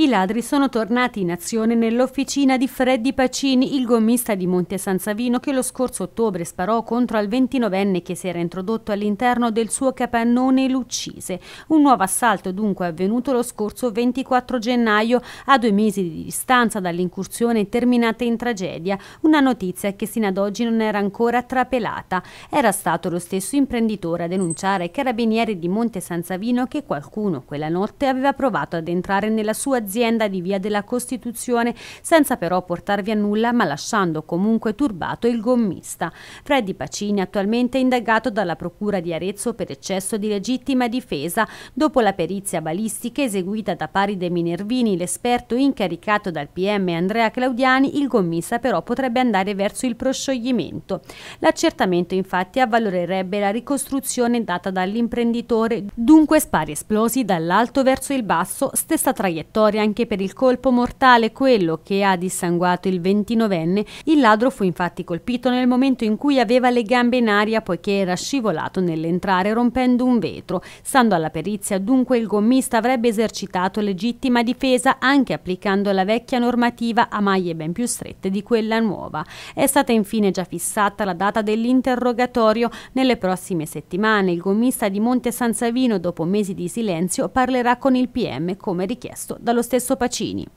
I ladri sono tornati in azione nell'officina di Freddy Pacini, il gommista di Monte San Savino che lo scorso ottobre sparò contro al 29enne che si era introdotto all'interno del suo capannone e l'uccise. Un nuovo assalto dunque avvenuto lo scorso 24 gennaio, a due mesi di distanza dall'incursione terminata in tragedia, una notizia che sino ad oggi non era ancora trapelata. Era stato lo stesso imprenditore a denunciare ai carabinieri di Monte San Savino che qualcuno quella notte aveva provato ad entrare nella sua azienda azienda di Via della Costituzione senza però portarvi a nulla ma lasciando comunque turbato il gommista. Freddy Pacini attualmente indagato dalla Procura di Arezzo per eccesso di legittima difesa dopo la perizia balistica eseguita da Pari Paride Minervini, l'esperto incaricato dal PM Andrea Claudiani, il gommista però potrebbe andare verso il proscioglimento. L'accertamento infatti avvalorerebbe la ricostruzione data dall'imprenditore, dunque spari esplosi dall'alto verso il basso, stessa traiettoria carcere anche per il colpo mortale, quello che ha dissanguato il 29enne. Il ladro fu infatti colpito nel momento in cui aveva le gambe in aria poiché era scivolato nell'entrare rompendo un vetro. Stando alla perizia, dunque, il gommista avrebbe esercitato legittima difesa anche applicando la vecchia normativa a maglie ben più strette di quella nuova. È stata infine già fissata la data dell'interrogatorio. Nelle prossime settimane il gommista di Monte San Savino, dopo mesi di silenzio, parlerà con il PM come richiesto dallo stesso Pacini.